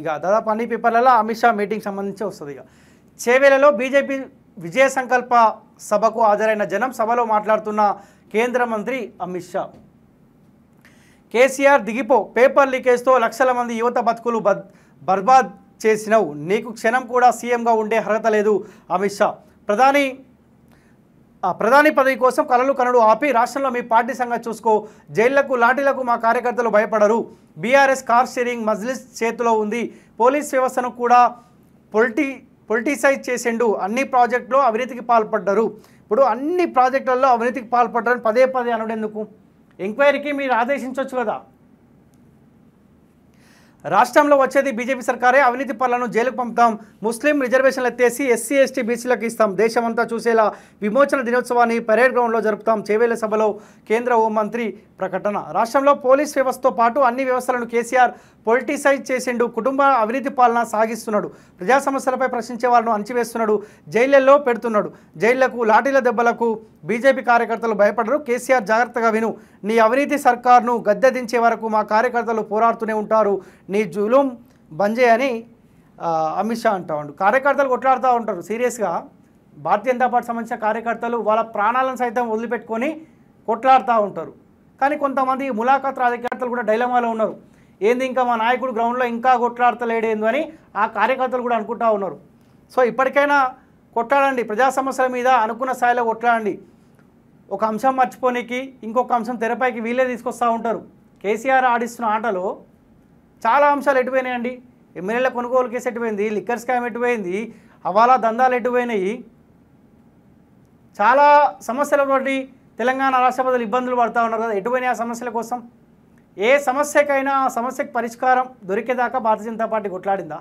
ఇక దాదాపు అన్ని పేపర్లలో అమిత్ షా మీటింగ్ సంబంధించి వస్తుంది ఇక చేవేలలో బీజేపీ విజయ సంకల్ప సభకు హాజరైన జనం సభలో మాట్లాడుతున్న కేంద్ర మంత్రి అమిత్ షా కేసీఆర్ దిగిపో పేపర్ లీకేజ్తో లక్షల మంది యువత బతుకులు బర్బాద్ చేసినవు నీకు క్షణం కూడా సీఎంగా ఉండే అర్హత లేదు అమిత్ షా ప్రధాని ప్రధాని పదవి కోసం కలలు కనడు ఆపి రాష్ట్రంలో మీ పార్టీ సంగతి చూసుకో జైళ్లకు లాఠీలకు మా కార్యకర్తలు భయపడరు బీఆర్ఎస్ కార్ షేరింగ్ మజ్లిస్ చేతిలో ఉంది పోలీస్ వ్యవస్థను కూడా పొలిటీ పొలిటిసైజ్ చేసిండు అన్ని ప్రాజెక్టులో అవినీతికి పాల్పడ్డారు ఇప్పుడు అన్ని ప్రాజెక్టులలో అవినీతికి పాల్పడ్డారని పదే పదే అనడెందుకు ఎంక్వైరీకి మీరు ఆదేశించవచ్చు కదా రాష్ట్రంలో వచ్చేది బీజేపీ సర్కారే అవినీతి పనులను జైలుకు పంపుతాం ముస్లిం రిజర్వేషన్లు ఎత్తేసి ఎస్సీ ఎస్టీ బీసీలకు ఇస్తాం దేశమంతా చూసేలా విమోచన దినోత్సవాన్ని పరేడ్ గ్రౌండ్లో జరుపుతాం చేవేల సభలో కేంద్ర హోంమంత్రి ప్రకటన రాష్ట్రంలో పోలీస్ వ్యవస్థతో పాటు అన్ని వ్యవస్థలను కేసీఆర్ పొలిటిసైజ్ చేసిండు కుటుంబ అవినీతి పాలన సాగిస్తున్నాడు ప్రజా సమస్యలపై ప్రశ్నించే వారిను అణిచివేస్తున్నాడు జైళ్లలో పెడుతున్నాడు జైళ్లకు లాఠీల దెబ్బలకు బీజేపీ కార్యకర్తలు భయపడరు కేసీఆర్ జాగ్రత్తగా విను నీ అవినీతి సర్కార్ను గద్దెదించే వరకు మా కార్యకర్తలు పోరాడుతూనే ఉంటారు నీ జూలం బంద్ చేయని అమిత్ షా అంటూ ఉండు కార్యకర్తలు కొట్లాడుతూ ఉంటారు సీరియస్గా భారతీయ జనతా పార్టీ సంబంధించిన కార్యకర్తలు వాళ్ళ ప్రాణాలను సైతం వదిలిపెట్టుకొని కొట్లాడుతూ ఉంటారు కానీ కొంతమంది ములాఖాత్ రాజకీయకర్తలు కూడా డైలమాలో ఉన్నారు ఏంది ఇంకా మా నాయకుడు గ్రౌండ్లో ఇంకా కొట్లాడతలేడేందు అని ఆ కార్యకర్తలు కూడా అనుకుంటా ఉన్నారు సో ఇప్పటికైనా కొట్లాడండి ప్రజా సమస్యల మీద అనుకున్న స్థాయిలో కొట్లాడండి ఒక అంశం మర్చిపోనికి ఇంకొక అంశం తెరపైకి వీళ్ళే తీసుకొస్తూ ఉంటారు కేసీఆర్ ఆడిస్తున్న ఆటలో చాలా అంశాలు ఎటుపోయినాయండి ఎమ్మెల్యేల కొనుగోలు కేసు ఎటుపోయింది లిక్కర్ స్కామ్ ఎటుపోయింది హవాలా దందాలు ఎటుపోయినాయి చాలా సమస్యల బట్టి తెలంగాణ రాష్ట్ర ప్రజలు ఇబ్బందులు పడుతూ ఉన్నారు కదా ఎటుపోయినాయి ఆ సమస్యల కోసం ఏ సమస్యకైనా ఆ సమస్యకు పరిష్కారం దొరికేదాకా భారతీయ జనతా పార్టీ కొట్లాడిందా